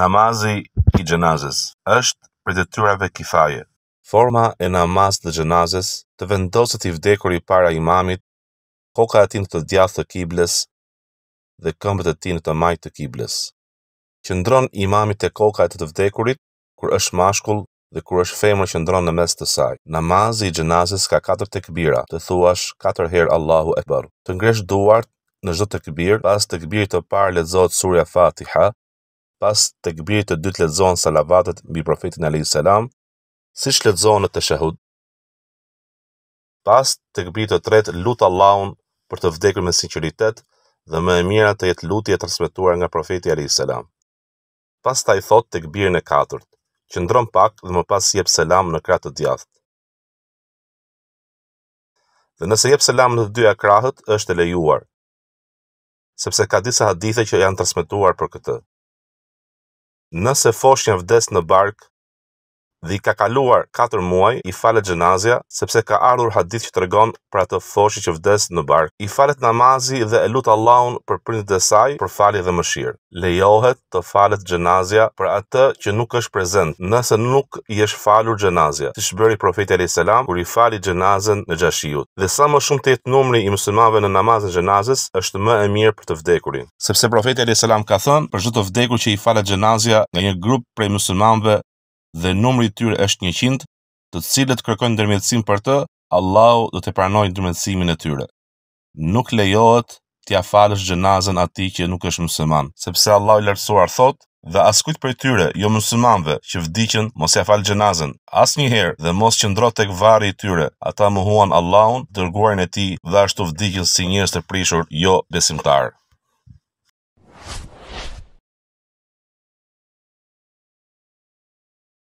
Namazi i gjenazës është për të kifaje. Forma e namaz dhe gjenazës të vendosët i vdekur i para imamit, koka e tinë të djathë të kibles dhe këmbët e tinë të majtë të kibles. Qëndron imamit e koka e të të vdekurit, kër është mashkull dhe kër është femër qëndron në mes të saj. Namazi i gjenazës ka 4 të këbira, të thuash 4 herë Allahu e bërë. Të ngresh duart në gjithë të kibirë, pas të kibirë të parë le zotë surja fatiha, pas të këbirit të dytë letëzohen salavatet mbi profetin Ali Salam, si që letëzohen të shahud. Pas të këbirit të tretë lutë Allahun për të vdekur me sinceritet dhe më e mira të jetë lutje të rësmetuar nga profeti Ali Salam. Pas të ajthot thot të këbirin e katërt, që ndronë pak dhe më pas jep selam në kratë të djathët. Dhe nëse jep selam në të dyja krahët, është e lejuar, sepse ka disa hadithe që janë transmituar për këtë. Nëse foshnja vdes në bark dhe i ka kaluar 4 muaj i falet xhenazja sepse ka ardhur hadith që tregon për atë foshi që vdes në bark. I falet namazi dhe e lut Allahun për prindet e saj për falje dhe mëshirë. Lejohet të falet xhenazja për atë që nuk është prezent, nëse nuk i është falur xhenazja. Siç bëri profeti Ali kur i fali xhenazën në Xhashiut. Dhe sa më shumë të jetë numri i muslimanëve në namazin gjenazës, është më e mirë për të vdekurin. Sepse profeti Ali ka thënë për çdo të vdekur që i falet xhenazja nga një grup prej muslimanëve dhe numri i tyre është 100, të cilët kërkojnë ndërmjetësim për të, Allahu do të pranojë ndërmjetësimin e tyre. Nuk lejohet të ja falësh gjenazën atij që nuk është musliman, sepse Allahu i lartësuar thotë: "Dhe askujt prej tyre, jo muslimanëve, që vdiqën, mos ia falë fal xhenazën asnjëherë dhe mos qëndro tek varri i tyre. Ata mohuan Allahun, dërguarin e Tij, dhe ashtu vdiqën si njerëz të prishur, jo besimtarë."